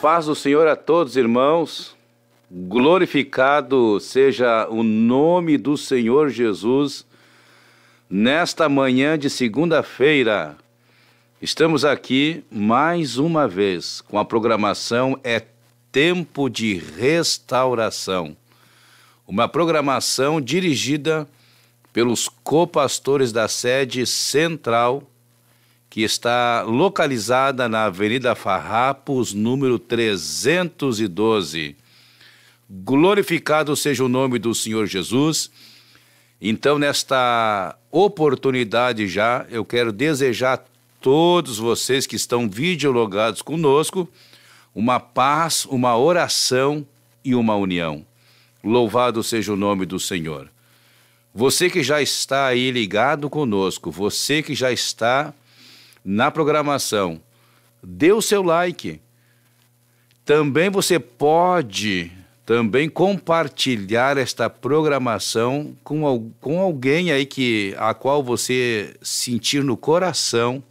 paz do Senhor a todos, irmãos. Glorificado seja o nome do Senhor Jesus. Nesta manhã de segunda-feira, estamos aqui mais uma vez com a programação É Tempo de Restauração. Uma programação dirigida pelos copastores da sede central que está localizada na Avenida Farrapos, número 312. Glorificado seja o nome do Senhor Jesus. Então, nesta oportunidade já, eu quero desejar a todos vocês que estão videologados conosco uma paz, uma oração e uma união. Louvado seja o nome do Senhor. Você que já está aí ligado conosco, você que já está na programação, dê o seu like. Também você pode também compartilhar esta programação com, com alguém aí que a qual você sentir no coração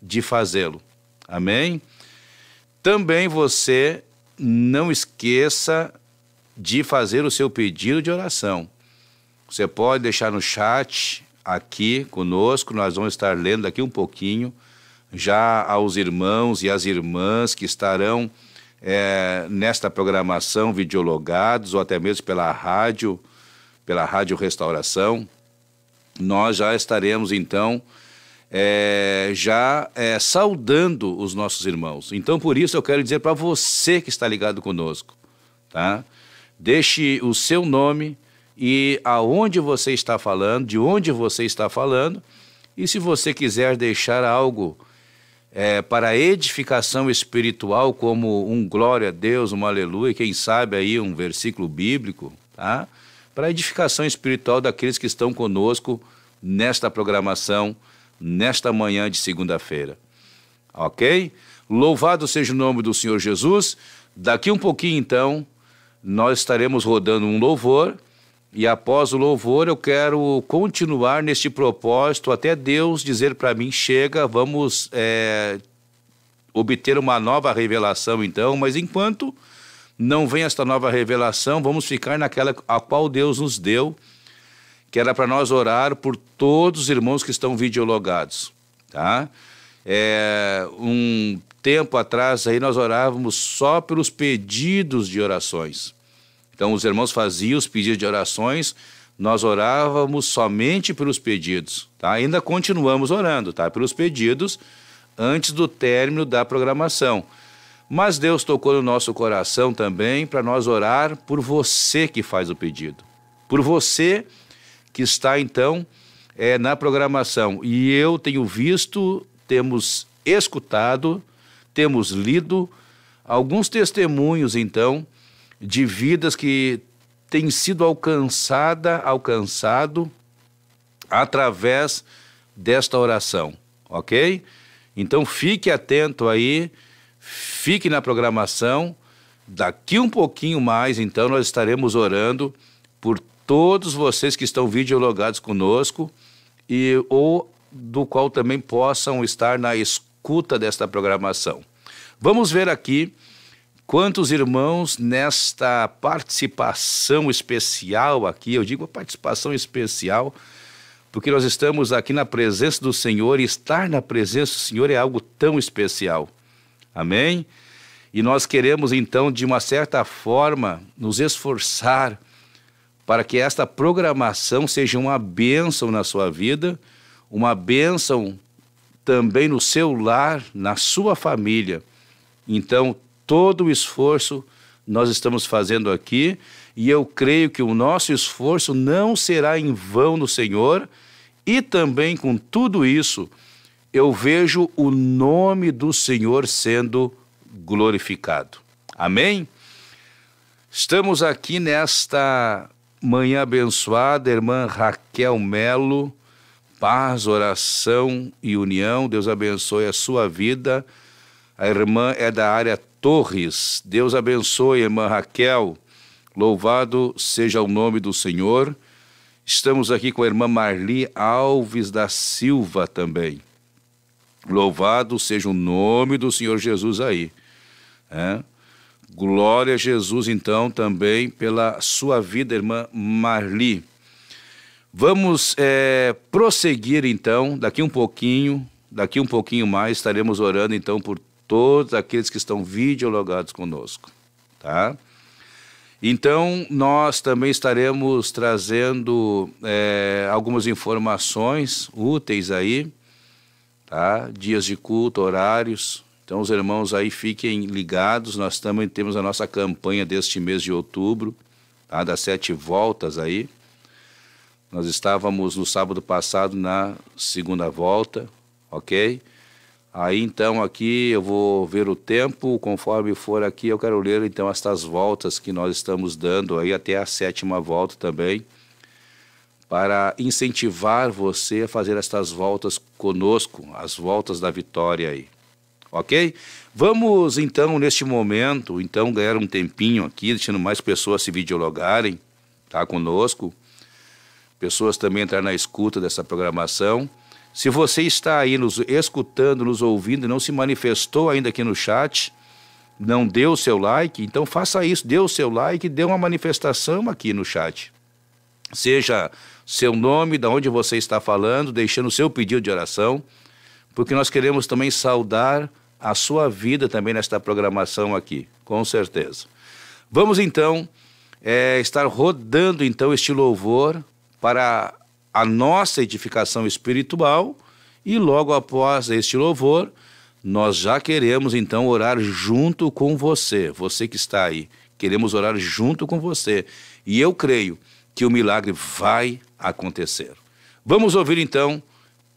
de fazê-lo. Amém? Também você não esqueça de fazer o seu pedido de oração. Você pode deixar no chat aqui conosco, nós vamos estar lendo daqui um pouquinho já aos irmãos e às irmãs que estarão é, nesta programação videologados ou até mesmo pela rádio, pela Rádio Restauração. Nós já estaremos então é, já é, saudando os nossos irmãos. Então, por isso, eu quero dizer para você que está ligado conosco, tá? Deixe o seu nome e aonde você está falando, de onde você está falando, e se você quiser deixar algo é, para edificação espiritual, como um glória a Deus, um aleluia, quem sabe aí um versículo bíblico, tá? para edificação espiritual daqueles que estão conosco nesta programação, nesta manhã de segunda-feira. Ok? Louvado seja o nome do Senhor Jesus. Daqui um pouquinho, então, nós estaremos rodando um louvor e após o louvor, eu quero continuar neste propósito até Deus dizer para mim: chega, vamos é, obter uma nova revelação, então. Mas enquanto não vem esta nova revelação, vamos ficar naquela a qual Deus nos deu, que era para nós orar por todos os irmãos que estão videologados. Tá? É, um tempo atrás aí nós orávamos só pelos pedidos de orações. Então, os irmãos faziam os pedidos de orações, nós orávamos somente pelos pedidos, tá? Ainda continuamos orando, tá? Pelos pedidos antes do término da programação. Mas Deus tocou no nosso coração também para nós orar por você que faz o pedido, por você que está então é, na programação. E eu tenho visto, temos escutado, temos lido alguns testemunhos então de vidas que tem sido alcançada, alcançado através desta oração, ok? Então fique atento aí, fique na programação. Daqui um pouquinho mais, então, nós estaremos orando por todos vocês que estão videologados conosco e ou do qual também possam estar na escuta desta programação. Vamos ver aqui Quantos irmãos nesta participação especial aqui, eu digo participação especial, porque nós estamos aqui na presença do Senhor e estar na presença do Senhor é algo tão especial. Amém? E nós queremos então, de uma certa forma, nos esforçar para que esta programação seja uma bênção na sua vida, uma bênção também no seu lar, na sua família. Então, todo o esforço nós estamos fazendo aqui e eu creio que o nosso esforço não será em vão no Senhor e também com tudo isso eu vejo o nome do Senhor sendo glorificado. Amém? Estamos aqui nesta manhã abençoada, irmã Raquel Melo. Paz, oração e união. Deus abençoe a sua vida. A irmã é da área Torres. Deus abençoe, irmã Raquel. Louvado seja o nome do Senhor. Estamos aqui com a irmã Marli Alves da Silva também. Louvado seja o nome do Senhor Jesus aí. É? Glória a Jesus, então, também pela sua vida, irmã Marli. Vamos é, prosseguir, então, daqui um pouquinho, daqui um pouquinho mais, estaremos orando, então, por todos aqueles que estão videologados conosco, tá? Então, nós também estaremos trazendo é, algumas informações úteis aí, tá? Dias de culto, horários. Então, os irmãos aí fiquem ligados. Nós também temos a nossa campanha deste mês de outubro, tá? Das sete voltas aí. Nós estávamos no sábado passado na segunda volta, ok? Aí então aqui eu vou ver o tempo, conforme for aqui eu quero ler então estas voltas que nós estamos dando aí até a sétima volta também, para incentivar você a fazer estas voltas conosco, as voltas da vitória aí. OK? Vamos então neste momento, então ganhar um tempinho aqui, deixando mais pessoas se videologarem, tá conosco. Pessoas também entrar na escuta dessa programação se você está aí nos escutando, nos ouvindo não se manifestou ainda aqui no chat, não deu o seu like, então faça isso, dê o seu like, dê uma manifestação aqui no chat. Seja seu nome, de onde você está falando, deixando o seu pedido de oração, porque nós queremos também saudar a sua vida também nesta programação aqui, com certeza. Vamos então é, estar rodando então este louvor para a nossa edificação espiritual e logo após este louvor, nós já queremos então orar junto com você, você que está aí. Queremos orar junto com você. E eu creio que o milagre vai acontecer. Vamos ouvir então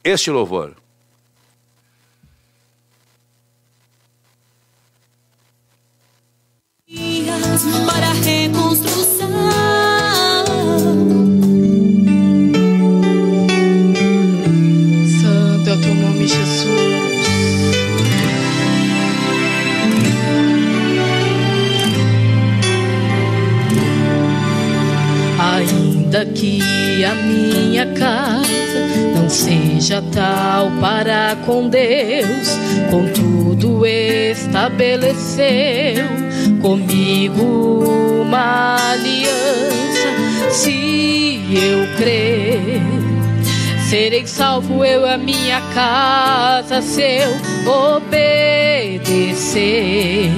este louvor. Para reconstrução. nome, Jesus. Ainda que a minha casa não seja tal para com Deus, contudo estabeleceu comigo uma aliança. Se eu crer Serei salvo eu e a minha casa se eu obedecer.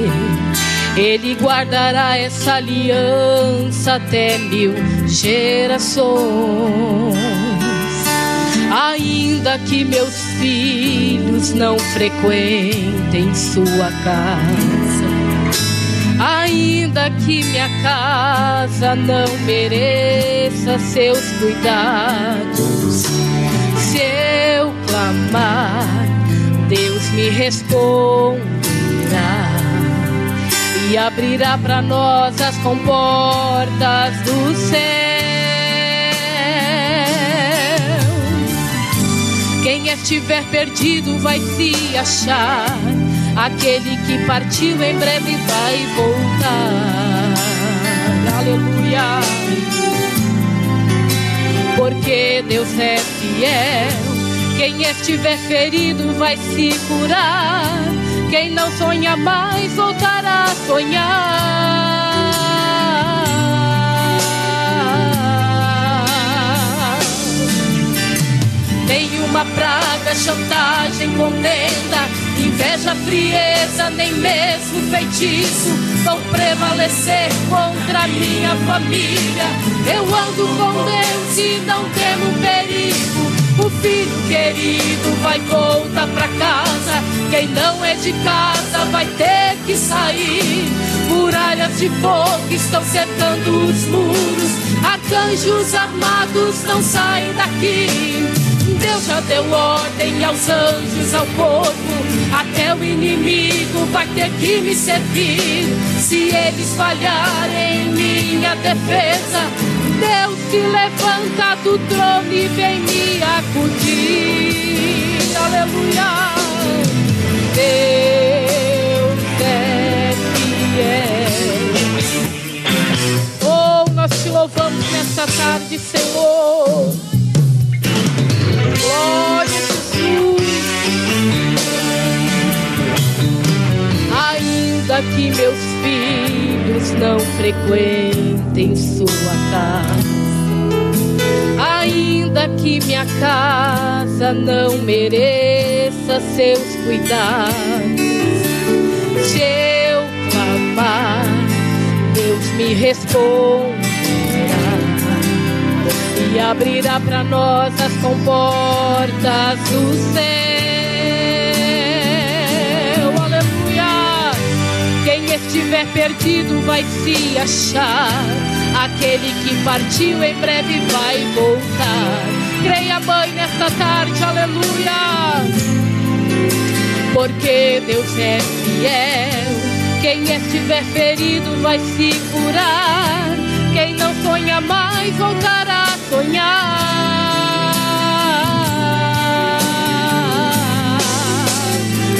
Ele guardará essa aliança até mil gerações. Ainda que meus filhos não frequentem sua casa, ainda que minha casa não mereça seus cuidados responderá e abrirá para nós as comportas do céu. Quem estiver perdido vai se achar, aquele que partiu em breve vai voltar. Aleluia. Porque Deus é fiel quem estiver ferido vai se curar. Quem não sonha mais voltará a sonhar. Nenhuma praga, chantagem, contenda, inveja, frieza, nem mesmo feitiço vão prevalecer contra minha família. Eu ando com Deus e não temo perigo. O filho querido vai voltar pra casa. Quem não é de casa vai ter que sair. Muralhas de fogo estão cercando os muros. Arcanjos armados não saem daqui. Deus já deu ordem aos anjos, ao povo. Até o inimigo vai ter que me servir. Se eles falharem em minha defesa, Deus se levanta do trono e vem me acudir. Aleluia. Deus é fiel. Oh, nós te louvamos nesta tarde, Senhor. Glória a Jesus. Ainda que meus filhos não frequentem em sua casa. Ainda que minha casa não mereça seus cuidados, se eu clamar, Deus me responderá e abrirá para nós as comportas do céu. Aleluia! Quem estiver perdido vai se achar. Aquele que partiu em breve vai voltar. Creia, mãe, nesta tarde, aleluia. Porque Deus é fiel. Quem estiver ferido vai se curar. Quem não sonha mais voltará a sonhar.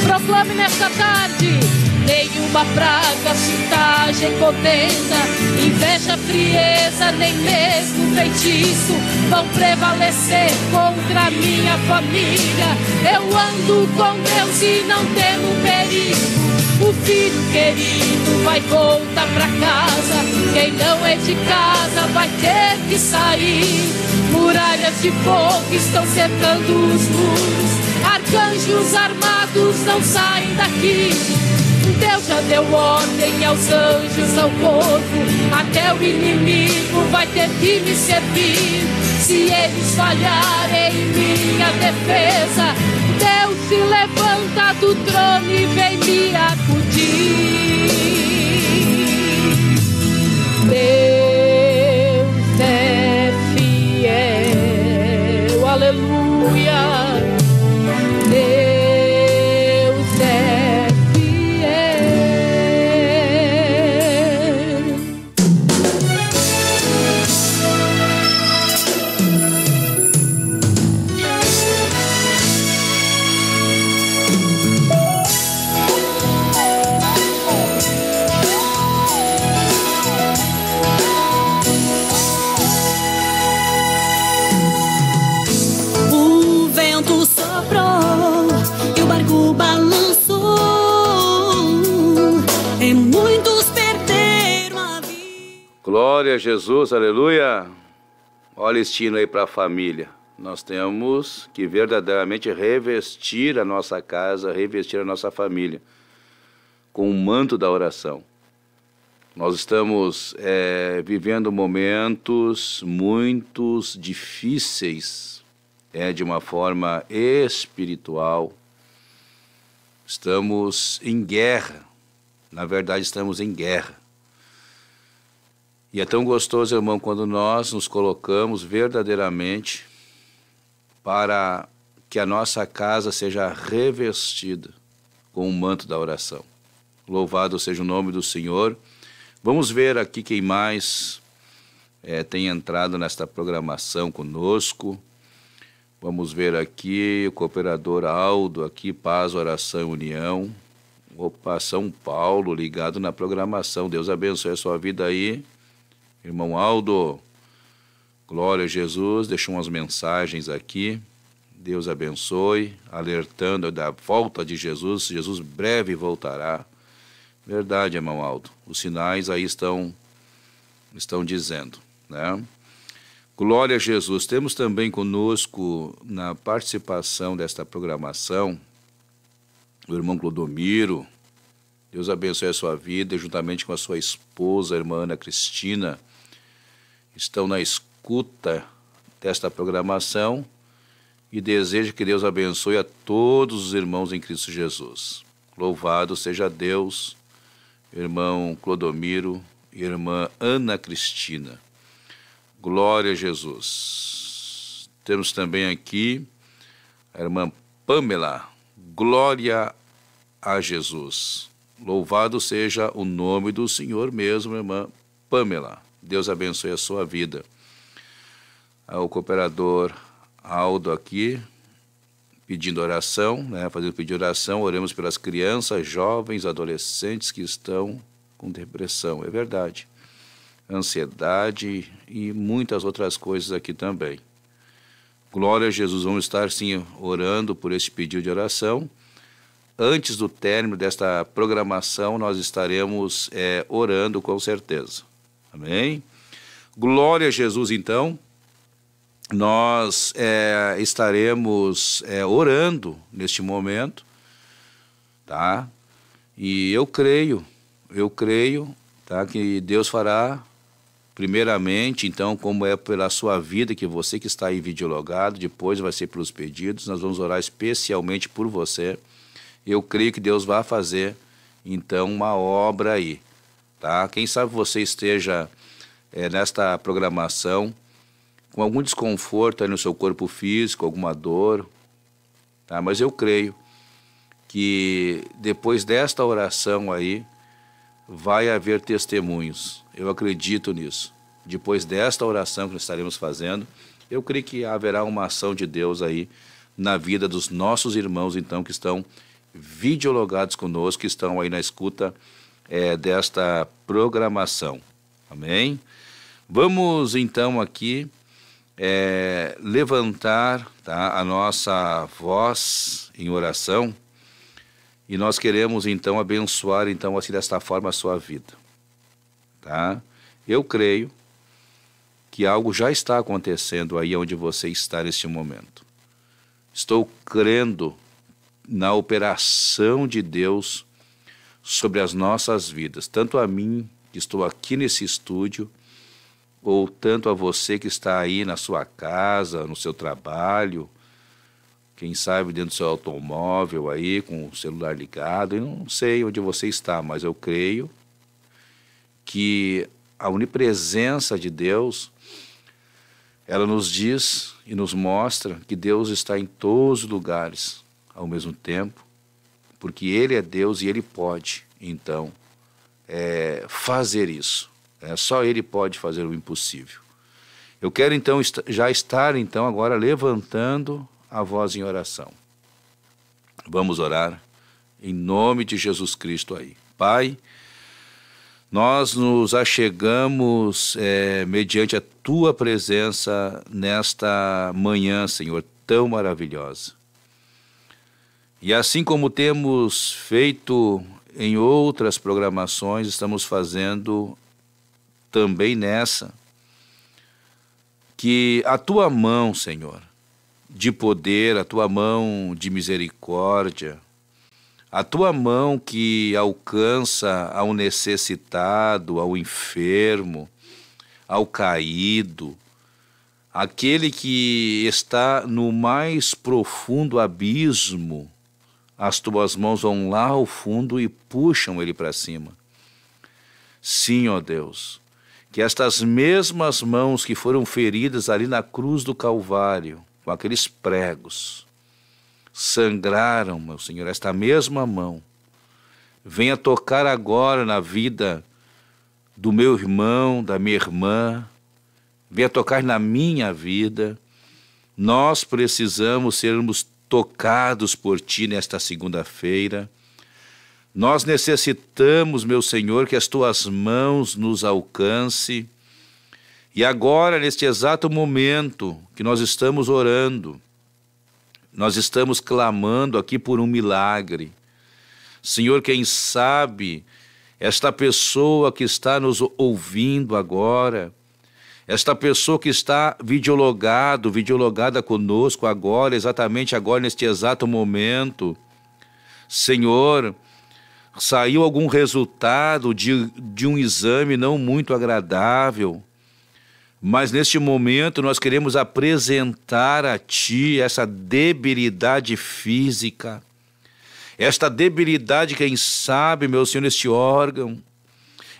Proclame nesta tarde. Rouba, praga, chutagem, contenda Inveja, frieza, nem mesmo feitiço Vão prevalecer contra minha família Eu ando com Deus e não temo perigo O filho querido vai voltar pra casa Quem não é de casa vai ter que sair Muralhas de fogo estão cercando os muros Arcanjos armados não saem daqui Deus já deu ordem aos anjos, ao povo. Até o inimigo vai ter que me servir. Se eles falharem em minha defesa, Deus se levanta do trono e vem me acudir. Glória a Jesus, aleluia. Olha o estilo aí para a família. Nós temos que verdadeiramente revestir a nossa casa, revestir a nossa família com o manto da oração. Nós estamos é, vivendo momentos muito difíceis, é de uma forma espiritual. Estamos em guerra. Na verdade, estamos em guerra. E é tão gostoso, irmão, quando nós nos colocamos verdadeiramente para que a nossa casa seja revestida com o manto da oração. Louvado seja o nome do Senhor. Vamos ver aqui quem mais é, tem entrado nesta programação conosco. Vamos ver aqui o cooperador Aldo, aqui Paz, Oração, União. Opa, São Paulo, ligado na programação. Deus abençoe a sua vida aí. Irmão Aldo, glória a Jesus, deixou umas mensagens aqui. Deus abençoe, alertando da volta de Jesus. Jesus breve voltará. Verdade, irmão Aldo. Os sinais aí estão estão dizendo, né? Glória a Jesus. Temos também conosco na participação desta programação o irmão Clodomiro. Deus abençoe a sua vida, juntamente com a sua esposa, a irmã Ana Cristina estão na escuta desta programação e desejo que Deus abençoe a todos os irmãos em Cristo Jesus. Louvado seja Deus, irmão Clodomiro e irmã Ana Cristina. Glória a Jesus. Temos também aqui a irmã Pamela. Glória a Jesus. Louvado seja o nome do Senhor mesmo, irmã Pamela. Deus abençoe a sua vida. Ah, o cooperador Aldo aqui, pedindo oração, né, fazendo pedido de oração, oremos pelas crianças, jovens, adolescentes que estão com depressão, é verdade. Ansiedade e muitas outras coisas aqui também. Glória a Jesus, vamos estar sim orando por este pedido de oração. Antes do término desta programação, nós estaremos é, orando com certeza. Amém? Glória a Jesus, então. Nós é, estaremos é, orando neste momento, tá? E eu creio, eu creio, tá? Que Deus fará primeiramente, então, como é pela sua vida, que você que está aí videologado, depois vai ser pelos pedidos, nós vamos orar especialmente por você. Eu creio que Deus vai fazer, então, uma obra aí. Tá? Quem sabe você esteja é, nesta programação com algum desconforto no seu corpo físico, alguma dor. Tá? Mas eu creio que depois desta oração aí vai haver testemunhos. Eu acredito nisso. Depois desta oração que nós estaremos fazendo, eu creio que haverá uma ação de Deus aí na vida dos nossos irmãos, então, que estão videologados conosco, que estão aí na escuta é, desta programação. Amém? Vamos então aqui é, levantar tá, a nossa voz em oração e nós queremos então abençoar então assim desta forma a sua vida, tá? Eu creio que algo já está acontecendo aí onde você está neste momento. Estou crendo na operação de Deus sobre as nossas vidas, tanto a mim, que estou aqui nesse estúdio, ou tanto a você que está aí na sua casa, no seu trabalho, quem sabe dentro do seu automóvel aí, com o celular ligado. Eu não sei onde você está, mas eu creio que a onipresença de Deus, ela nos diz e nos mostra que Deus está em todos os lugares ao mesmo tempo porque Ele é Deus e Ele pode, então, é, fazer isso. É, só Ele pode fazer o impossível. Eu quero então est já estar então agora levantando a voz em oração. Vamos orar em nome de Jesus Cristo aí, Pai. Nós nos achegamos é, mediante a tua presença nesta manhã, Senhor, tão maravilhosa. E assim como temos feito em outras programações, estamos fazendo também nessa. Que a tua mão, Senhor, de poder, a tua mão de misericórdia, a tua mão que alcança ao necessitado, ao enfermo, ao caído, aquele que está no mais profundo abismo as tuas mãos vão lá ao fundo e puxam ele para cima. Sim, ó Deus, que estas mesmas mãos que foram feridas ali na cruz do Calvário, com aqueles pregos, sangraram, meu Senhor, esta mesma mão. Venha tocar agora na vida do meu irmão, da minha irmã, venha tocar na minha vida. Nós precisamos sermos tocados por ti nesta segunda-feira. Nós necessitamos, meu Senhor, que as tuas mãos nos alcance. E agora, neste exato momento que nós estamos orando, nós estamos clamando aqui por um milagre. Senhor, quem sabe esta pessoa que está nos ouvindo agora, esta pessoa que está videologado, videologada conosco agora, exatamente agora, neste exato momento. Senhor, saiu algum resultado de, de um exame não muito agradável, mas neste momento nós queremos apresentar a Ti essa debilidade física, esta debilidade, quem sabe, meu Senhor, neste órgão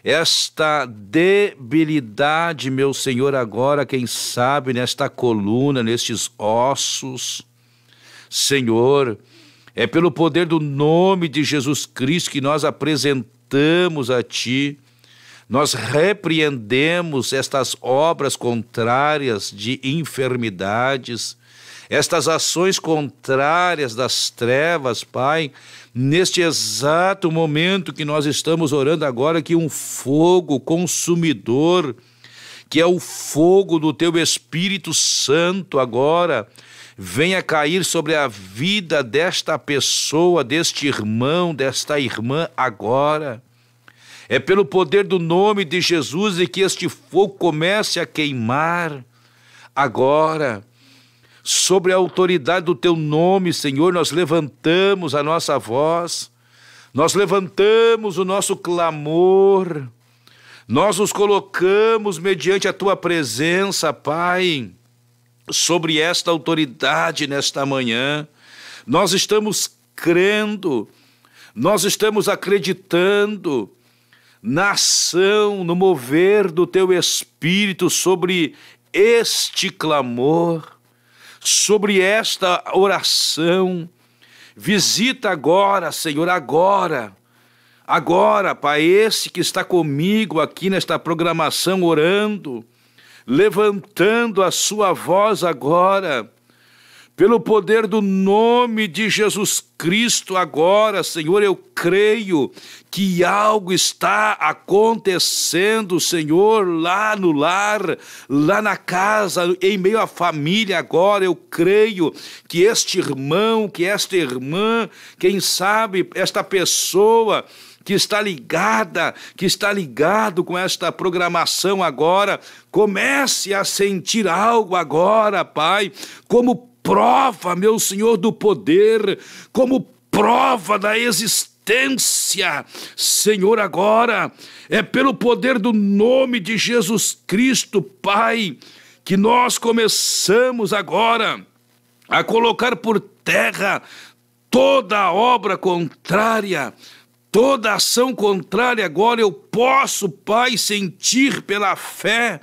esta debilidade, meu Senhor, agora, quem sabe, nesta coluna, nestes ossos. Senhor, é pelo poder do nome de Jesus Cristo que nós apresentamos a Ti. Nós repreendemos estas obras contrárias de enfermidades, estas ações contrárias das trevas, Pai, neste exato momento que nós estamos orando agora, que um fogo consumidor, que é o fogo do teu Espírito Santo agora, venha cair sobre a vida desta pessoa, deste irmão, desta irmã agora. É pelo poder do nome de Jesus e que este fogo comece a queimar agora sobre a autoridade do teu nome, Senhor, nós levantamos a nossa voz, nós levantamos o nosso clamor, nós nos colocamos mediante a tua presença, Pai, sobre esta autoridade nesta manhã. Nós estamos crendo, nós estamos acreditando na ação, no mover do teu espírito sobre este clamor sobre esta oração. Visita agora, Senhor, agora. Agora, Pai, esse que está comigo aqui nesta programação orando, levantando a sua voz agora pelo poder do nome de Jesus Cristo, agora, Senhor, eu creio que algo está acontecendo, Senhor, lá no lar, lá na casa, em meio à família agora. Eu creio que este irmão, que esta irmã, quem sabe, esta pessoa que está ligada, que está ligado com esta programação agora, comece a sentir algo agora, Pai, como prova, meu Senhor, do poder, como prova da existência. Senhor, agora é pelo poder do nome de Jesus Cristo, Pai, que nós começamos agora a colocar por terra toda obra contrária, toda ação contrária. Agora eu posso, Pai, sentir pela fé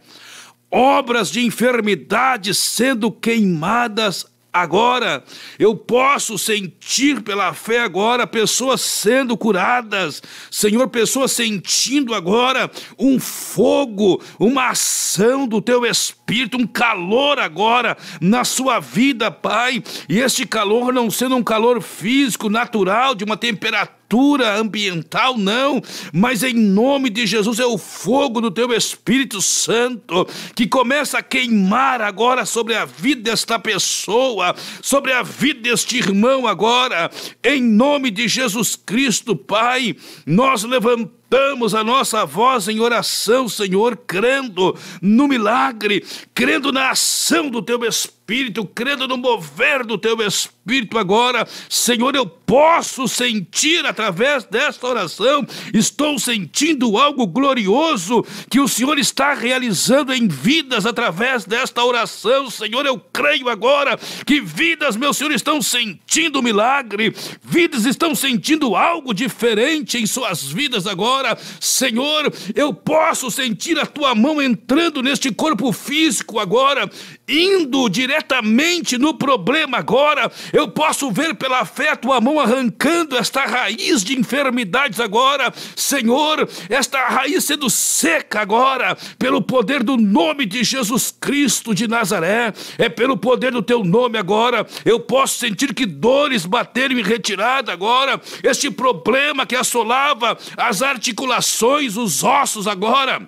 obras de enfermidade sendo queimadas agora. Eu posso sentir pela fé agora pessoas sendo curadas, Senhor, pessoas sentindo agora um fogo, uma ação do teu espírito, um calor agora na sua vida, Pai. E este calor não sendo um calor físico, natural, de uma temperatura cultura ambiental, não, mas em nome de Jesus é o fogo do teu Espírito Santo que começa a queimar agora sobre a vida desta pessoa, sobre a vida deste irmão agora, em nome de Jesus Cristo, Pai, nós levantamos levantamos a nossa voz em oração, Senhor, crendo no milagre, crendo na ação do Teu Espírito, crendo no mover do Teu Espírito Espírito agora. Senhor, eu posso sentir através desta oração, estou sentindo algo glorioso que o Senhor está realizando em vidas através desta oração. Senhor, eu creio agora que vidas, meu Senhor, estão sentindo milagre, vidas estão sentindo algo diferente em suas vidas agora. Senhor, eu posso sentir a tua mão entrando neste corpo físico agora, indo diretamente no problema agora. Eu posso ver pela fé a tua mão arrancando esta raiz de enfermidades agora, Senhor, esta raiz sendo seca agora, pelo poder do nome de Jesus Cristo de Nazaré, é pelo poder do teu nome agora. Eu posso sentir que dores bateram em retirada agora, este problema que assolava as articulações, os ossos agora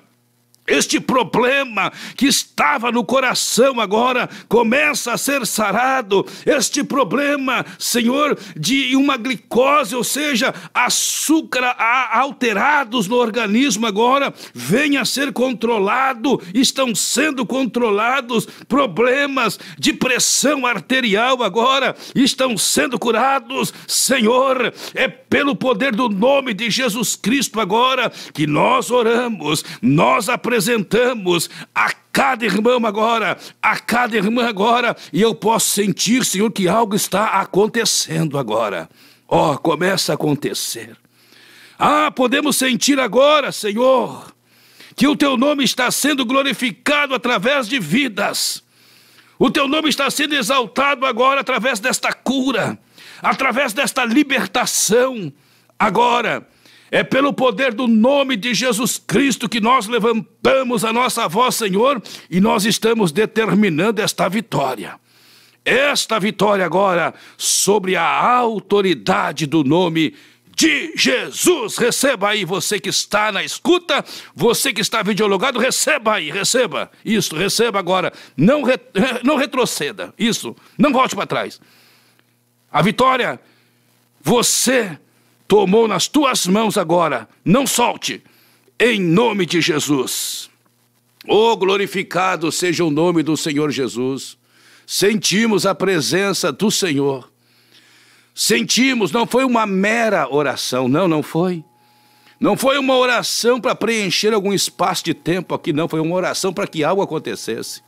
este problema que estava no coração agora começa a ser sarado. Este problema, Senhor, de uma glicose, ou seja, açúcar alterados no organismo agora, venha a ser controlado, estão sendo controlados. Problemas de pressão arterial agora estão sendo curados. Senhor, é pelo poder do nome de Jesus Cristo agora que nós oramos, nós aprendemos apresentamos a cada irmão agora, a cada irmã agora, e eu posso sentir, Senhor, que algo está acontecendo agora. Ó, oh, começa a acontecer. Ah, podemos sentir agora, Senhor, que o teu nome está sendo glorificado através de vidas. O teu nome está sendo exaltado agora através desta cura, através desta libertação. Agora, é pelo poder do nome de Jesus Cristo que nós levantamos a nossa voz, Senhor, e nós estamos determinando esta vitória. Esta vitória agora sobre a autoridade do nome de Jesus. Receba aí você que está na escuta, você que está videologado, receba aí, receba. Isso, receba agora. Não, re, não retroceda. Isso, não volte para trás. A vitória, você tomou nas tuas mãos agora, não solte, em nome de Jesus. Oh, glorificado seja o nome do Senhor Jesus. Sentimos a presença do Senhor. Sentimos, não foi uma mera oração, não, não foi. Não foi uma oração para preencher algum espaço de tempo aqui, não, foi uma oração para que algo acontecesse.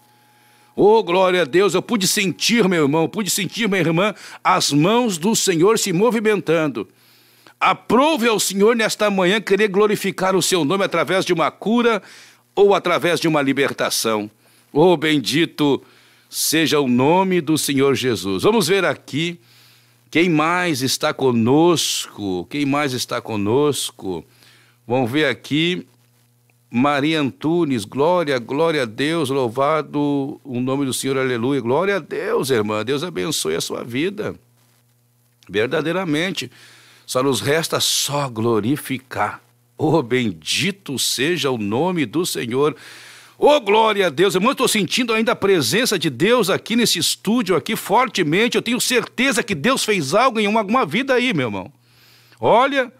Oh, glória a Deus, eu pude sentir, meu irmão, pude sentir, minha irmã, as mãos do Senhor se movimentando. Aprove ao Senhor nesta manhã querer glorificar o seu nome através de uma cura ou através de uma libertação. Oh, bendito seja o nome do Senhor Jesus. Vamos ver aqui quem mais está conosco. Quem mais está conosco? Vamos ver aqui Maria Antunes, glória, glória a Deus, louvado o nome do Senhor, aleluia. Glória a Deus, irmã. Deus abençoe a sua vida. Verdadeiramente. Só nos resta só glorificar. Oh, bendito seja o nome do Senhor. Oh, glória a Deus. Irmão, eu estou sentindo ainda a presença de Deus aqui nesse estúdio, aqui fortemente. Eu tenho certeza que Deus fez algo em alguma vida aí, meu irmão. Olha,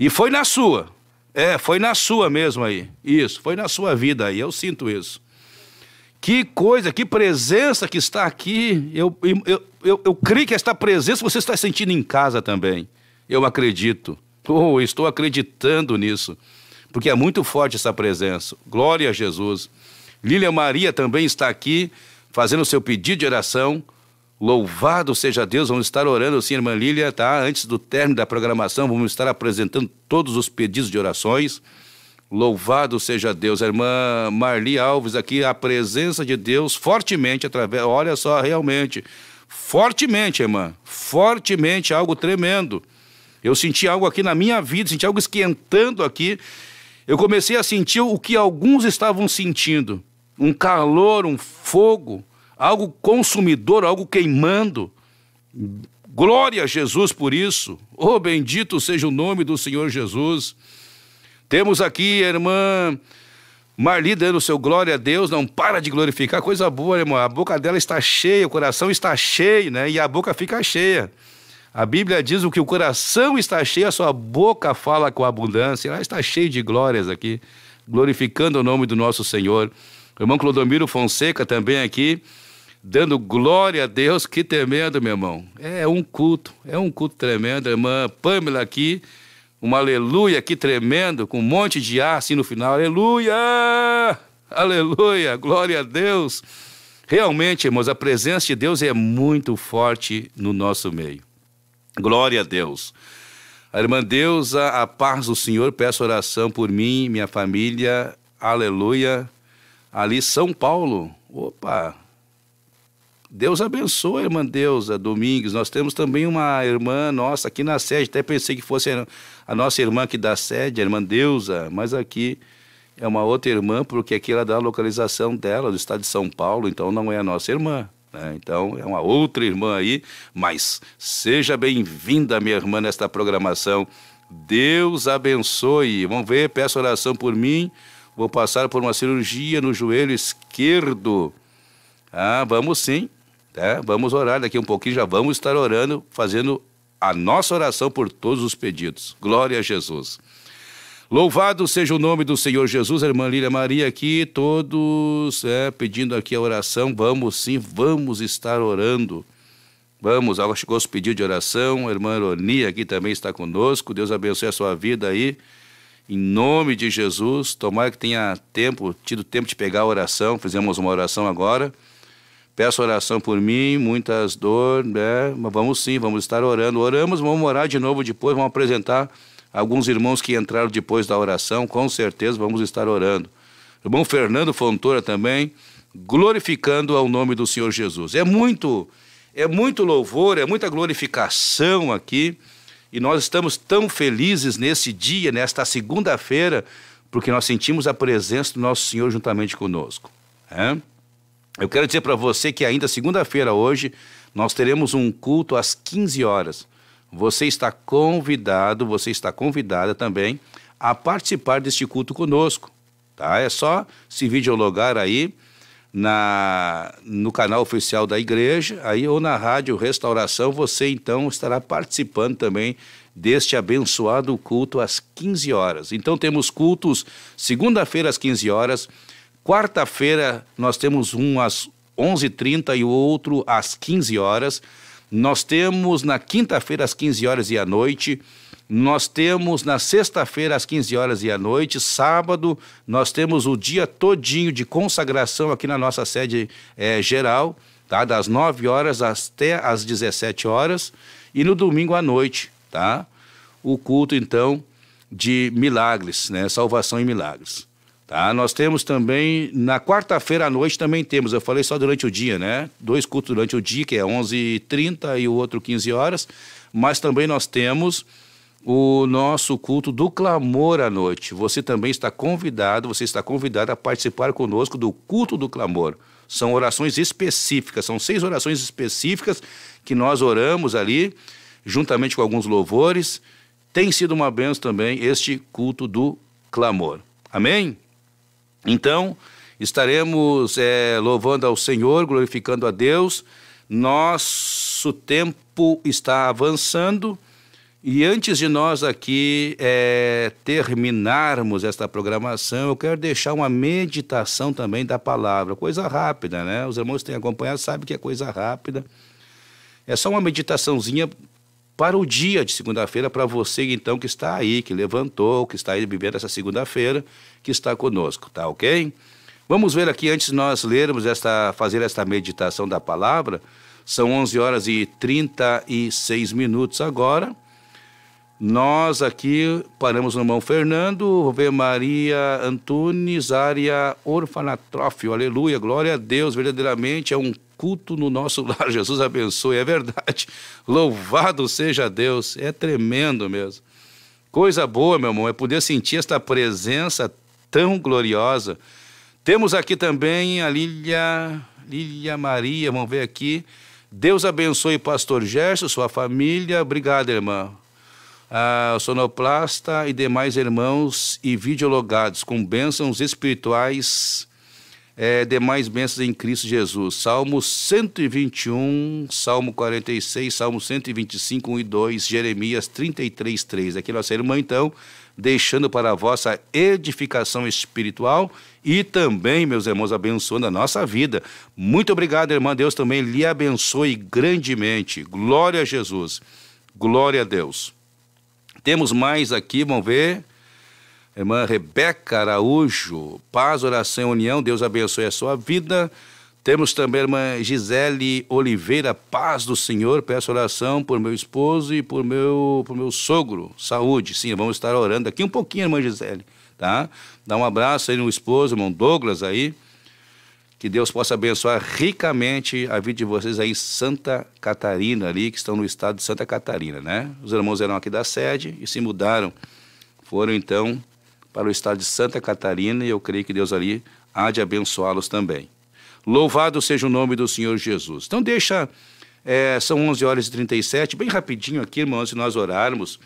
e foi na sua. É, foi na sua mesmo aí. Isso, foi na sua vida aí. Eu sinto isso. Que coisa, que presença que está aqui. Eu, eu, eu, eu creio que esta presença você está sentindo em casa também eu acredito, oh, estou acreditando nisso, porque é muito forte essa presença. Glória a Jesus. Lília Maria também está aqui fazendo o seu pedido de oração. Louvado seja Deus, vamos estar orando sim, irmã Lília, tá? Antes do término da programação, vamos estar apresentando todos os pedidos de orações. Louvado seja Deus, a irmã Marli Alves aqui, a presença de Deus fortemente através, olha só, realmente, fortemente, irmã, fortemente, algo tremendo. Eu senti algo aqui na minha vida, senti algo esquentando aqui. Eu comecei a sentir o que alguns estavam sentindo: um calor, um fogo, algo consumidor, algo queimando. Glória a Jesus por isso. Oh, bendito seja o nome do Senhor Jesus. Temos aqui a irmã Marli dando seu glória a Deus, não para de glorificar, coisa boa, irmã. A boca dela está cheia, o coração está cheio, né? E a boca fica cheia. A Bíblia diz o que o coração está cheio, a sua boca fala com abundância. Ela está cheio de glórias aqui, glorificando o nome do nosso Senhor. O irmão Clodomiro Fonseca também aqui, dando glória a Deus. Que tremendo, meu irmão. É um culto, é um culto tremendo. irmã Pamela aqui, uma aleluia aqui tremendo, com um monte de ar assim no final. Aleluia! Aleluia! Glória a Deus! Realmente, irmãos, a presença de Deus é muito forte no nosso meio. Glória a Deus. A irmã Deusa, a paz do Senhor, peço oração por mim, minha família. Aleluia. Ali São Paulo. Opa. Deus abençoe, irmã Deusa Domingues. Nós temos também uma irmã nossa aqui na sede. Até pensei que fosse a nossa irmã aqui da sede, a irmã Deusa, mas aqui é uma outra irmã, porque aqui ela dá a localização dela, do estado de São Paulo, então não é a nossa irmã. Né? Então, é uma outra irmã aí, mas seja bem-vinda, minha irmã, nesta programação. Deus abençoe. Vamos ver, peço oração por mim. Vou passar por uma cirurgia no joelho esquerdo. Ah, vamos sim. Né? Vamos orar daqui um pouquinho, já vamos estar orando, fazendo a nossa oração por todos os pedidos. Glória a Jesus. Louvado seja o nome do Senhor Jesus, a irmã Lília Maria aqui, todos é, pedindo aqui a oração. Vamos sim, vamos estar orando. Vamos, ela chegou os pedidos de oração. A irmã Ironia aqui também está conosco. Deus abençoe a sua vida aí. Em nome de Jesus, tomara que tenha tempo, tido tempo de pegar a oração. Fizemos uma oração agora. Peço oração por mim, muitas dores, né? Mas vamos sim, vamos estar orando. Oramos, vamos orar de novo depois, vamos apresentar Alguns irmãos que entraram depois da oração, com certeza vamos estar orando. O irmão Fernando Fontoura também, glorificando ao nome do Senhor Jesus. É muito, é muito louvor, é muita glorificação aqui. E nós estamos tão felizes nesse dia, nesta segunda-feira, porque nós sentimos a presença do nosso Senhor juntamente conosco. É? Eu quero dizer para você que ainda segunda-feira hoje nós teremos um culto às 15 horas. Você está convidado, você está convidada também a participar deste culto conosco, tá? É só se videologar aí na, no canal oficial da igreja, aí ou na rádio Restauração, você então estará participando também deste abençoado culto às 15 horas. Então temos cultos segunda-feira às 15 horas, quarta-feira nós temos um às 11h30 e o outro às 15 horas. Nós temos na quinta-feira às 15 horas e à noite. Nós temos na sexta-feira às 15 horas e à noite, sábado, nós temos o dia todinho de consagração aqui na nossa sede é, geral, tá? Das 9 horas até às 17 horas e no domingo à noite, tá? O culto então de milagres, né? Salvação e milagres. Tá? Nós temos também, na quarta-feira à noite também temos, eu falei só durante o dia, né? Dois cultos durante o dia, que é 11h30 e o outro 15 horas. Mas também nós temos o nosso culto do clamor à noite. Você também está convidado, você está convidado a participar conosco do culto do clamor. São orações específicas, são seis orações específicas que nós oramos ali, juntamente com alguns louvores. Tem sido uma benção também este culto do clamor. Amém? Então, estaremos é, louvando ao Senhor, glorificando a Deus. Nosso tempo está avançando. E antes de nós aqui é, terminarmos esta programação, eu quero deixar uma meditação também da palavra. Coisa rápida, né? Os irmãos que têm acompanhado sabem que é coisa rápida. É só uma meditaçãozinha para o dia de segunda-feira, para você então que está aí, que levantou, que está aí vivendo essa segunda-feira, que está conosco, tá ok? Vamos ver aqui antes de nós lermos esta, fazer esta meditação da palavra. São 11 horas e 36 minutos agora. Nós aqui paramos no mão Fernando, Ave Maria Antunes, área orfanatrófio. Aleluia, glória a Deus. Verdadeiramente é um culto no nosso lar. Jesus abençoe, é verdade. Louvado seja Deus, é tremendo mesmo. Coisa boa, meu irmão, é poder sentir esta presença tão gloriosa. Temos aqui também a Lilia, Lilia Maria, vamos ver aqui. Deus abençoe pastor Gerson, sua família. Obrigado, irmã. sonoplasta e demais irmãos e videologados com bênçãos espirituais é, demais bênçãos em Cristo Jesus. Salmo 121, Salmo 46, Salmo 125, 1 e 2, Jeremias 33, 3. Aqui nossa irmã, então, deixando para a vossa edificação espiritual e também, meus irmãos, abençoando a nossa vida. Muito obrigado, irmã. Deus também lhe abençoe grandemente. Glória a Jesus. Glória a Deus. Temos mais aqui, vamos ver. Irmã Rebeca Araújo, paz, oração, união, Deus abençoe a sua vida. Temos também a irmã Gisele Oliveira, paz do Senhor, peço oração por meu esposo e por meu, por meu sogro, saúde. Sim, vamos estar orando aqui um pouquinho, irmã Gisele, tá? Dá um abraço aí no esposo, irmão Douglas aí. Que Deus possa abençoar ricamente a vida de vocês aí em Santa Catarina ali, que estão no estado de Santa Catarina, né? Os irmãos eram aqui da sede e se mudaram. Foram então para o estado de Santa Catarina e eu creio que Deus ali há de abençoá-los também. Louvado seja o nome do Senhor Jesus. Então deixa, é, são 11 horas e 37, bem rapidinho aqui, irmão, antes de nós orarmos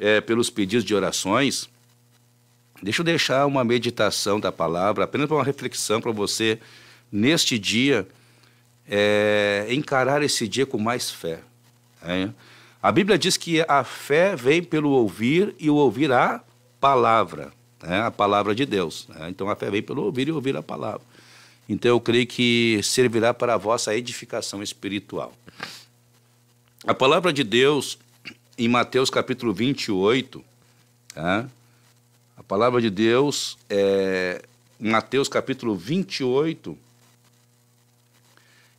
é, pelos pedidos de orações, deixa eu deixar uma meditação da palavra, apenas uma reflexão para você, neste dia, é, encarar esse dia com mais fé. A Bíblia diz que a fé vem pelo ouvir e o ouvir a palavra né, a palavra de Deus. Né? Então a fé vem pelo ouvir e ouvir a palavra. Então eu creio que servirá para a vossa edificação espiritual. A palavra de Deus em Mateus capítulo 28, tá? a palavra de Deus é Mateus capítulo 28,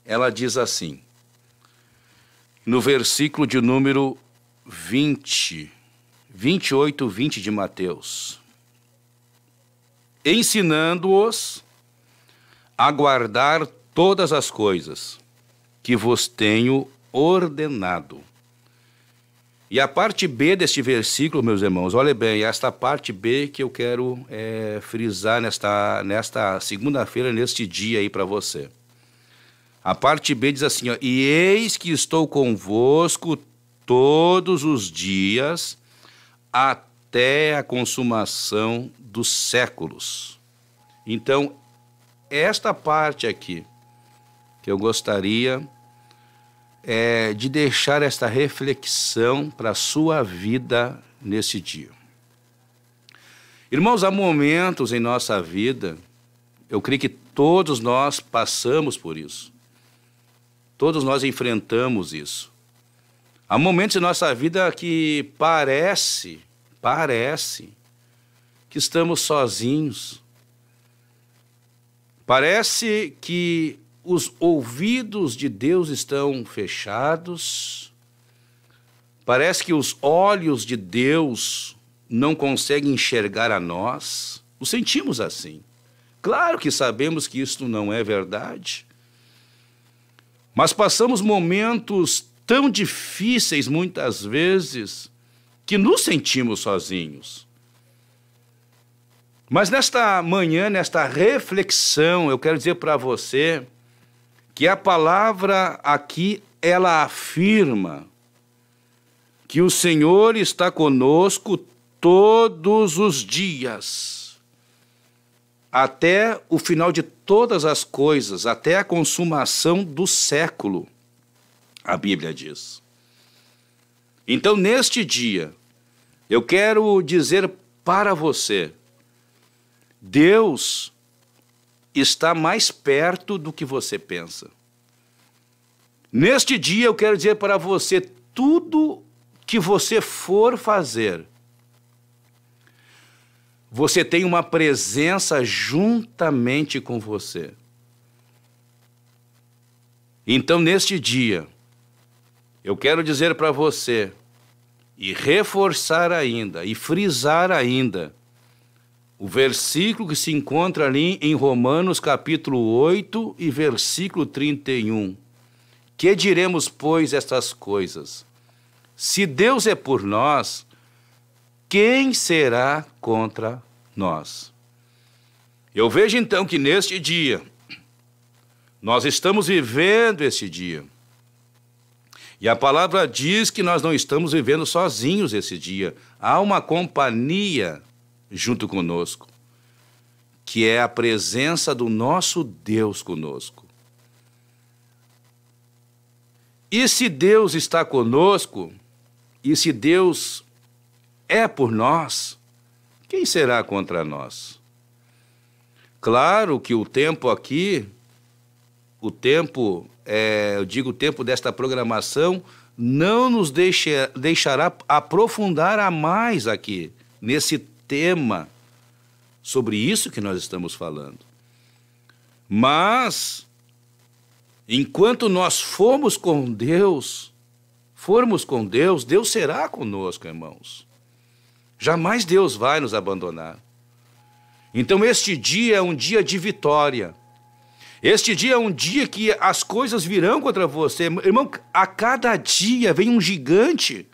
ela diz assim, no versículo de número 20, 28, 20 de Mateus ensinando-os a guardar todas as coisas que vos tenho ordenado. E a parte B deste versículo, meus irmãos, olha bem, esta parte B que eu quero é, frisar nesta, nesta segunda-feira, neste dia aí para você. A parte B diz assim: ó, E eis que estou convosco todos os dias até a consumação dos séculos. Então, esta parte aqui que eu gostaria é, de deixar esta reflexão para a sua vida nesse dia. Irmãos, há momentos em nossa vida, eu creio que todos nós passamos por isso. Todos nós enfrentamos isso. Há momentos em nossa vida que parece, parece que estamos sozinhos. Parece que os ouvidos de Deus estão fechados, parece que os olhos de Deus não conseguem enxergar a nós. Nos sentimos assim. Claro que sabemos que isto não é verdade, mas passamos momentos tão difíceis muitas vezes que nos sentimos sozinhos. Mas nesta manhã, nesta reflexão, eu quero dizer para você que a palavra aqui ela afirma que o Senhor está conosco todos os dias, até o final de todas as coisas, até a consumação do século, a Bíblia diz. Então, neste dia, eu quero dizer para você Deus está mais perto do que você pensa. Neste dia eu quero dizer para você: tudo que você for fazer, você tem uma presença juntamente com você. Então, neste dia, eu quero dizer para você, e reforçar ainda, e frisar ainda, o versículo que se encontra ali em Romanos capítulo 8 e versículo 31. Que diremos, pois, estas coisas? Se Deus é por nós, quem será contra nós? Eu vejo então que neste dia, nós estamos vivendo esse dia. E a palavra diz que nós não estamos vivendo sozinhos esse dia. Há uma companhia junto conosco, que é a presença do nosso Deus conosco. E se Deus está conosco, e se Deus é por nós, quem será contra nós? Claro que o tempo aqui, o tempo, é, eu digo o tempo desta programação, não nos deixa, deixará aprofundar a mais aqui, nesse tema sobre isso que nós estamos falando. Mas, enquanto nós formos com Deus, formos com Deus, Deus será conosco, irmãos. Jamais Deus vai nos abandonar. Então, este dia é um dia de vitória. Este dia é um dia que as coisas virão contra você. Irmão, a cada dia vem um gigante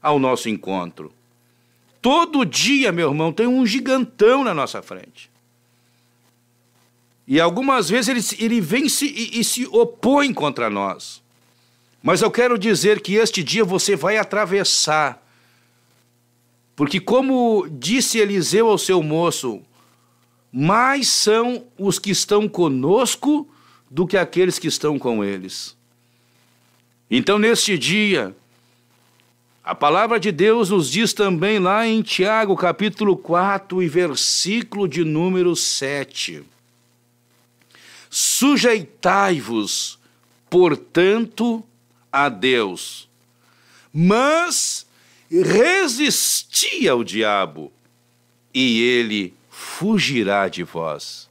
ao nosso encontro. Todo dia, meu irmão, tem um gigantão na nossa frente. E algumas vezes ele, ele vem se, e, e se opõe contra nós. Mas eu quero dizer que este dia você vai atravessar. Porque, como disse Eliseu ao seu moço, mais são os que estão conosco do que aqueles que estão com eles. Então, neste dia, a palavra de Deus nos diz também lá em Tiago, capítulo 4 e versículo de número 7. Sujeitai-vos, portanto, a Deus, mas resisti ao diabo, e ele fugirá de vós.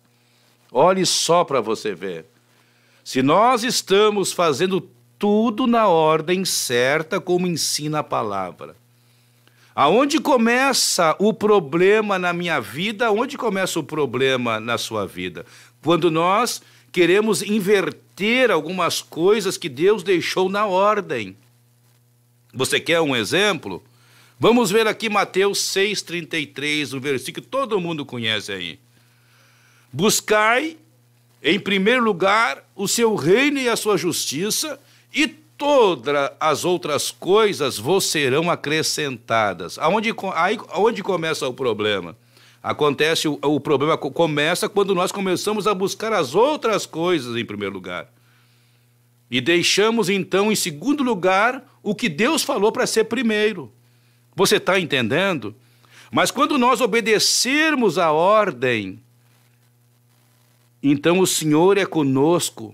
Olhe só para você ver. Se nós estamos fazendo tudo na ordem certa, como ensina a palavra. Aonde começa o problema na minha vida? Onde começa o problema na sua vida? Quando nós queremos inverter algumas coisas que Deus deixou na ordem. Você quer um exemplo? Vamos ver aqui Mateus 6,33, um versículo que todo mundo conhece aí. Buscai, em primeiro lugar, o seu reino e a sua justiça, e todas as outras coisas vos serão acrescentadas. Aonde, aí, aonde começa o problema? Acontece, o, o problema começa quando nós começamos a buscar as outras coisas em primeiro lugar. E deixamos então em segundo lugar o que Deus falou para ser primeiro. Você está entendendo? Mas quando nós obedecermos a ordem, então o Senhor é conosco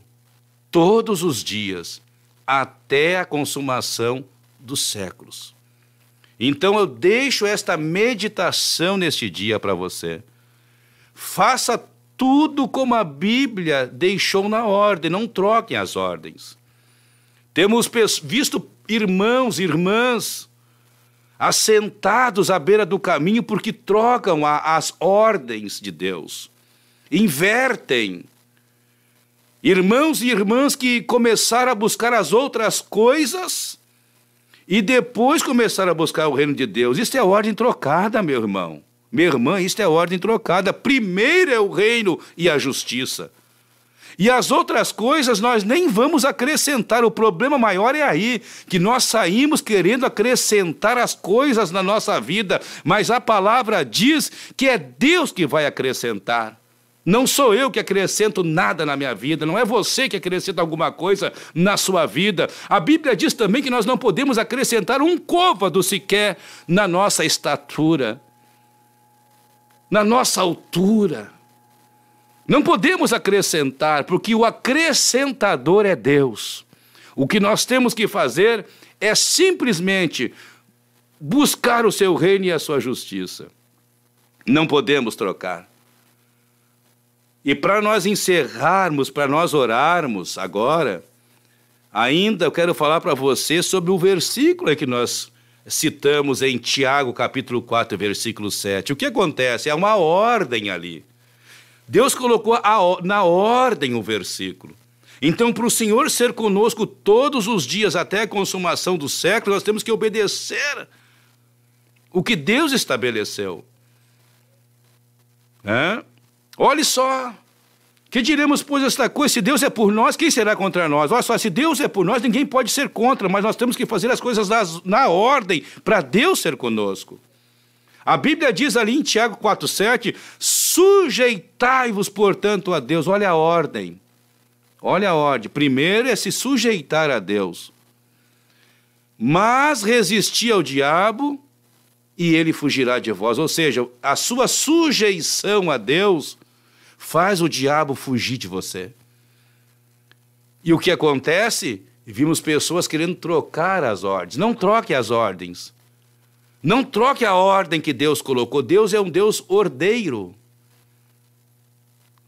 todos os dias até a consumação dos séculos. Então eu deixo esta meditação neste dia para você. Faça tudo como a Bíblia deixou na ordem, não troquem as ordens. Temos visto irmãos e irmãs assentados à beira do caminho porque trocam as ordens de Deus, invertem Irmãos e irmãs que começaram a buscar as outras coisas e depois começaram a buscar o reino de Deus. Isso é ordem trocada, meu irmão. Minha irmã, Isto é ordem trocada. Primeiro é o reino e a justiça. E as outras coisas nós nem vamos acrescentar. O problema maior é aí, que nós saímos querendo acrescentar as coisas na nossa vida, mas a palavra diz que é Deus que vai acrescentar. Não sou eu que acrescento nada na minha vida, não é você que acrescenta alguma coisa na sua vida. A Bíblia diz também que nós não podemos acrescentar um côvado sequer na nossa estatura, na nossa altura. Não podemos acrescentar, porque o acrescentador é Deus. O que nós temos que fazer é simplesmente buscar o seu reino e a sua justiça. Não podemos trocar. E para nós encerrarmos, para nós orarmos agora, ainda eu quero falar para você sobre o versículo que nós citamos em Tiago capítulo 4, versículo 7. O que acontece? É uma ordem ali. Deus colocou a, na ordem o versículo. Então, para o Senhor ser conosco todos os dias até a consumação do século, nós temos que obedecer o que Deus estabeleceu. É? Olhe só. Que diremos, pois, esta coisa? Se Deus é por nós, quem será contra nós? Olha só, se Deus é por nós, ninguém pode ser contra, mas nós temos que fazer as coisas nas, na ordem para Deus ser conosco. A Bíblia diz ali em Tiago 4,7: sujeitai-vos, portanto, a Deus. Olha a ordem. Olha a ordem. Primeiro é se sujeitar a Deus. Mas resisti ao diabo e ele fugirá de vós. Ou seja, a sua sujeição a Deus Faz o diabo fugir de você. E o que acontece? Vimos pessoas querendo trocar as ordens. Não troque as ordens. Não troque a ordem que Deus colocou. Deus é um Deus ordeiro.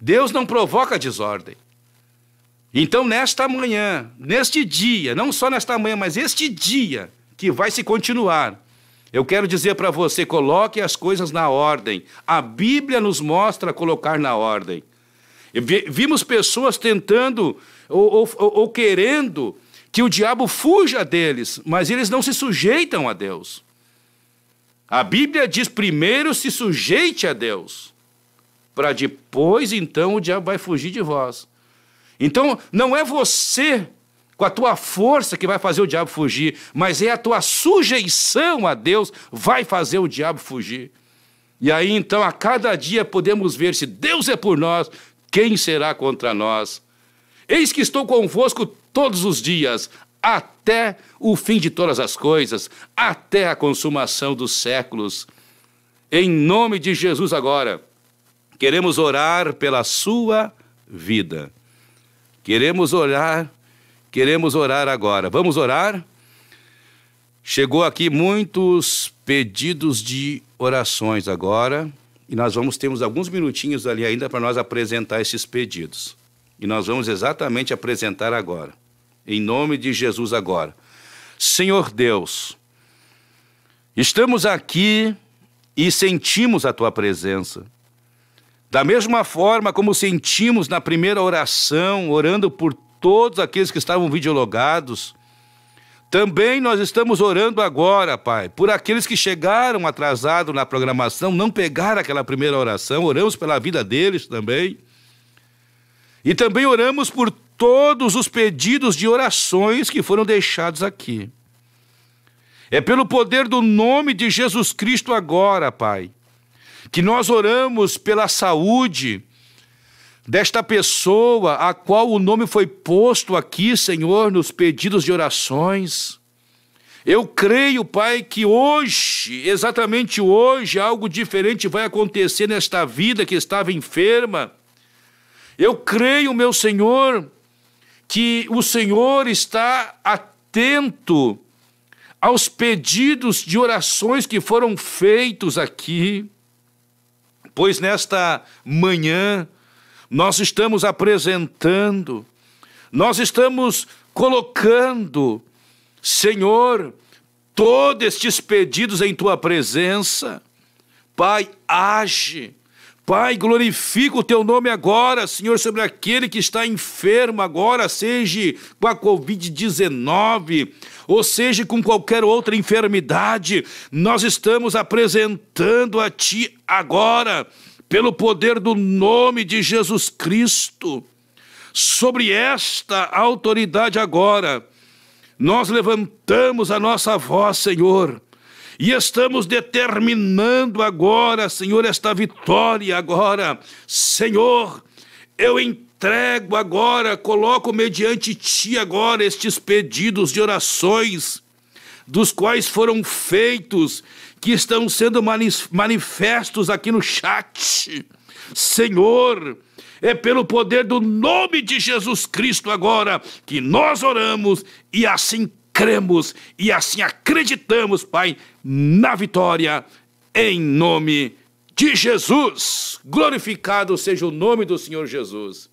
Deus não provoca desordem. Então, nesta manhã, neste dia, não só nesta manhã, mas este dia que vai se continuar, eu quero dizer para você, coloque as coisas na ordem. A Bíblia nos mostra colocar na ordem. Vimos pessoas tentando ou, ou, ou, querendo que o diabo fuja deles, mas eles não se sujeitam a Deus. A Bíblia diz: primeiro se sujeite a Deus, para depois então o diabo vai fugir de vós. Então não é você com a tua força que vai fazer o diabo fugir, mas é a tua sujeição a Deus vai fazer o diabo fugir. E aí então a cada dia podemos ver se Deus é por nós, quem será contra nós? Eis que estou convosco todos os dias, até o fim de todas as coisas, até a consumação dos séculos. Em nome de Jesus agora, queremos orar pela sua vida. Queremos orar Queremos orar agora. Vamos orar? Chegou aqui muitos pedidos de orações agora, e nós vamos temos alguns minutinhos ali ainda para nós apresentar esses pedidos. E nós vamos exatamente apresentar agora. Em nome de Jesus agora. Senhor Deus, estamos aqui e sentimos a tua presença. Da mesma forma como sentimos na primeira oração, orando por todos aqueles que estavam videologados. Também nós estamos orando agora, Pai, por aqueles que chegaram atrasados na programação, não pegaram aquela primeira oração, oramos pela vida deles também. E também oramos por todos os pedidos de orações que foram deixados aqui. É pelo poder do nome de Jesus Cristo agora, Pai, que nós oramos pela saúde, desta pessoa a qual o nome foi posto aqui, Senhor, nos pedidos de orações. Eu creio, Pai, que hoje, exatamente hoje, algo diferente vai acontecer nesta vida que estava enferma. Eu creio, meu Senhor, que o Senhor está atento aos pedidos de orações que foram feitos aqui, pois nesta manhã, nós estamos apresentando, nós estamos colocando, Senhor, todos estes pedidos em tua presença. Pai, age. Pai, glorifica o teu nome agora, Senhor, sobre aquele que está enfermo agora, seja com a Covid-19, ou seja com qualquer outra enfermidade, nós estamos apresentando a Ti agora pelo poder do nome de Jesus Cristo. Sobre esta autoridade agora, nós levantamos a nossa voz, Senhor, e estamos determinando agora, Senhor, esta vitória agora. Senhor, eu entrego agora, coloco mediante ti agora estes pedidos de orações dos quais foram feitos, que estão sendo manifestos aqui no chat. Senhor, é pelo poder do nome de Jesus Cristo agora que nós oramos e assim cremos e assim acreditamos, Pai, na vitória, em nome de Jesus. Glorificado seja o nome do Senhor Jesus.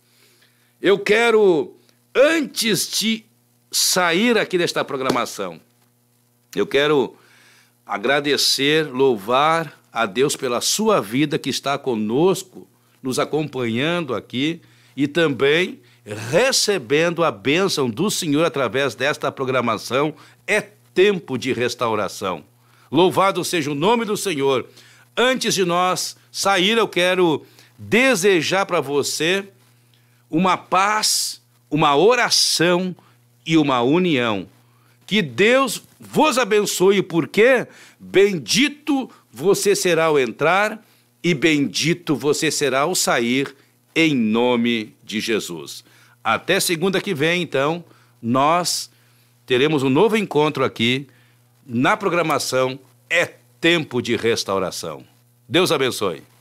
Eu quero, antes de sair aqui desta programação, eu quero agradecer, louvar a Deus pela sua vida que está conosco, nos acompanhando aqui e também recebendo a bênção do Senhor através desta programação. É tempo de restauração. Louvado seja o nome do Senhor. Antes de nós sair, eu quero desejar para você uma paz, uma oração e uma união. Que Deus vos abençoe, porque bendito você será ao entrar e bendito você será ao sair, em nome de Jesus. Até segunda que vem, então, nós teremos um novo encontro aqui na programação É Tempo de Restauração. Deus abençoe.